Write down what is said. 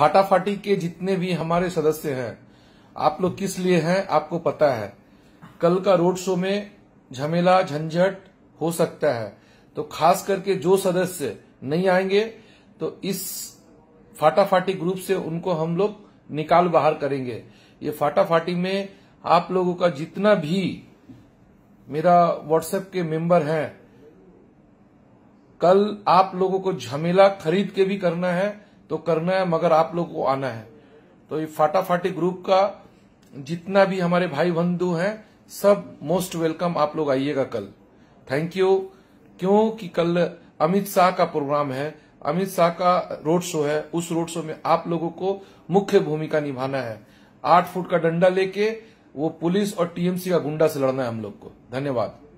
फाटाफाटी के जितने भी हमारे सदस्य हैं आप लोग किस लिए हैं आपको पता है कल का रोड शो में झमेला झंझट हो सकता है तो खास करके जो सदस्य नहीं आएंगे तो इस फाटाफाटी ग्रुप से उनको हम लोग निकाल बाहर करेंगे ये फाटाफाटी में आप लोगों का जितना भी मेरा व्हाट्सएप के मेंबर हैं कल आप लोगों को झमेला खरीद के भी करना है तो करना है मगर आप लोग को आना है तो ये फाटाफाटी ग्रुप का जितना भी हमारे भाई बंधु हैं सब मोस्ट वेलकम आप लोग आइएगा कल थैंक यू क्योंकि कल अमित शाह का प्रोग्राम है अमित शाह का रोड शो है उस रोड शो में आप लोगों को मुख्य भूमिका निभाना है आठ फुट का डंडा लेके वो पुलिस और टीएमसी का गुंडा से लड़ना है हम लोग को धन्यवाद